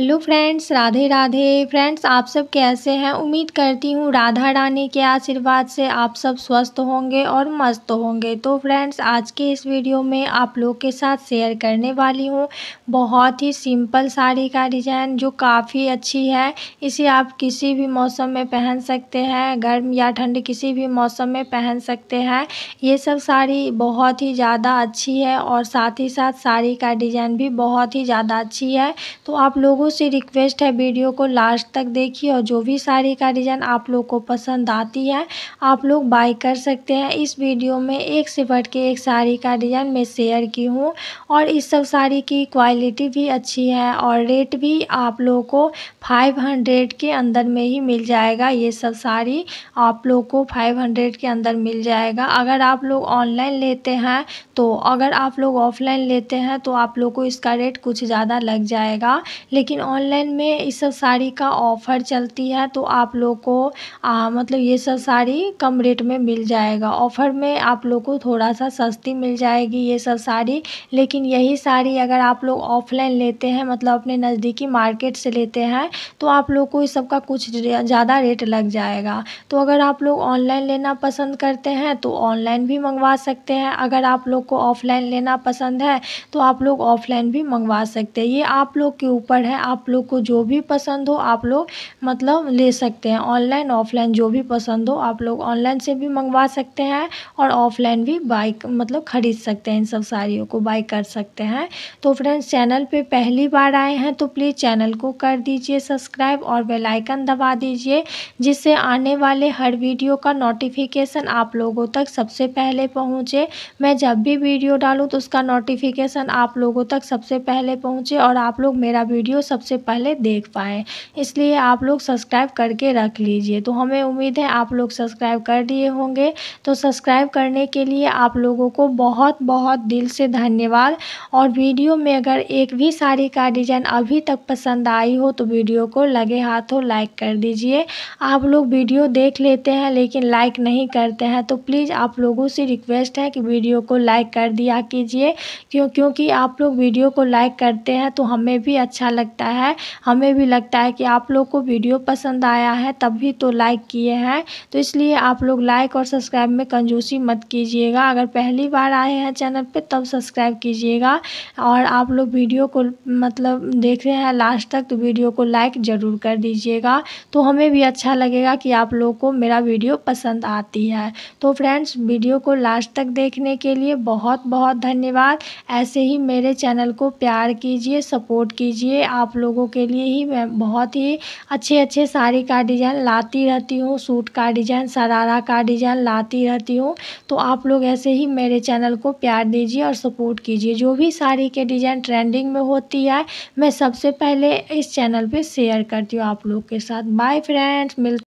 hello friends Radhe Radhe friends आप सब कैसे हैं उम्मीद करती हूँ राधा रानी के आशीर्वाद से आप सब स्वस्थ होंगे और मस्त होंगे तो फ्रेंड्स आज के इस वीडियो में आप लोग के साथ शेयर करने वाली हूँ बहुत ही सिंपल साड़ी का डिज़ाइन जो काफ़ी अच्छी है इसे आप किसी भी मौसम में पहन सकते हैं गर्म या ठंड किसी भी मौसम में पहन सकते हैं ये सब साड़ी बहुत ही ज़्यादा अच्छी है और साथ ही साथ साड़ी का डिज़ाइन भी बहुत ही ज़्यादा अच्छी है तो आप लोगों लोगों से रिक्वेस्ट है वीडियो को लास्ट तक देखिए और जो भी साड़ी का डिज़ाइन आप लोग को पसंद आती है आप लोग बाई कर सकते हैं इस वीडियो में एक से बढ़ के एक साड़ी का डिज़ाइन मैं शेयर की हूँ और इस सब साड़ी की क्वालिटी भी अच्छी है और रेट भी आप लोग को फाइव हंड्रेड के अंदर में ही मिल जाएगा ये सब साड़ी आप लोग को फाइव हंड्रेड के अंदर मिल जाएगा अगर आप लोग ऑनलाइन लेते हैं तो अगर आप लोग ऑफलाइन लेते हैं तो आप लोग को इसका रेट कुछ ज़्यादा लग जाएगा लेकिन लेकिन ऑनलाइन में इस सब साड़ी का ऑफ़र चलती है तो आप लोग को मतलब ये सब साड़ी कम रेट में मिल जाएगा ऑफ़र में आप लोग को थोड़ा सा सस्ती मिल जाएगी ये सब साड़ी लेकिन यही साड़ी अगर आप लोग ऑफ़लाइन लेते हैं मतलब अपने नज़दीकी मार्केट से लेते हैं तो आप लोग को इस सब का कुछ ज़्यादा रेट लग जाएगा तो अगर आप लोग ऑनलाइन लेना पसंद करते हैं तो ऑनलाइन भी मंगवा सकते हैं अगर आप लोग को ऑफ़लाइन लेना पसंद है तो आप लोग ऑफ़लाइन भी मंगवा सकते हैं ये आप लोग के ऊपर है आप लोग को जो भी पसंद हो आप लोग मतलब ले सकते हैं ऑनलाइन ऑफलाइन जो भी पसंद हो आप लोग ऑनलाइन से भी मंगवा सकते हैं और ऑफलाइन भी बाई मतलब ख़रीद सकते हैं इन सब साड़ियों को बाई कर सकते हैं तो फ्रेंड्स चैनल पर पहली बार आए हैं तो प्लीज़ चैनल को कर दीजिए सब्सक्राइब और बेलाइकन दबा दीजिए जिससे आने वाले हर वीडियो का नोटिफिकेशन आप लोगों तक सबसे पहले पहुँचे मैं जब भी वीडियो डालूँ तो उसका नोटिफिकेशन आप लोगों तक सबसे पहले पहुँचे और आप लोग मेरा वीडियो सबसे पहले देख पाएँ इसलिए आप लोग सब्सक्राइब करके रख लीजिए तो हमें उम्मीद है आप लोग सब्सक्राइब कर दिए होंगे तो सब्सक्राइब करने के लिए आप लोगों को बहुत बहुत दिल से धन्यवाद और वीडियो में अगर एक भी साड़ी का डिज़ाइन अभी तक पसंद आई हो तो वीडियो को लगे हाथों लाइक कर दीजिए आप लोग वीडियो देख लेते हैं लेकिन लाइक नहीं करते हैं तो प्लीज़ आप लोगों से रिक्वेस्ट है कि वीडियो को लाइक कर दिया कीजिए क्यों क्योंकि आप लोग वीडियो को लाइक करते हैं तो हमें भी अच्छा लगता लगता है हमें भी लगता है कि आप लोग को वीडियो पसंद आया है तब भी तो लाइक किए हैं तो इसलिए आप लोग लाइक और सब्सक्राइब में कंजूसी मत कीजिएगा अगर पहली बार आए हैं चैनल पे तब सब्सक्राइब कीजिएगा और आप लोग वीडियो को मतलब देख रहे हैं लास्ट तक तो वीडियो को लाइक ज़रूर कर दीजिएगा तो हमें भी अच्छा लगेगा कि आप लोग को मेरा वीडियो पसंद आती है तो फ्रेंड्स वीडियो को लास्ट तक देखने के लिए बहुत बहुत धन्यवाद ऐसे ही मेरे चैनल को प्यार कीजिए सपोर्ट कीजिए आप आप लोगों के लिए ही मैं बहुत ही अच्छे अच्छे साड़ी का डिज़ाइन लाती रहती हूँ सूट का डिज़ाइन सरारा का डिज़ाइन लाती रहती हूँ तो आप लोग ऐसे ही मेरे चैनल को प्यार दीजिए और सपोर्ट कीजिए जो भी साड़ी के डिज़ाइन ट्रेंडिंग में होती है मैं सबसे पहले इस चैनल पर शेयर करती हूँ आप लोग के साथ बाय फ्रेंड्स मिल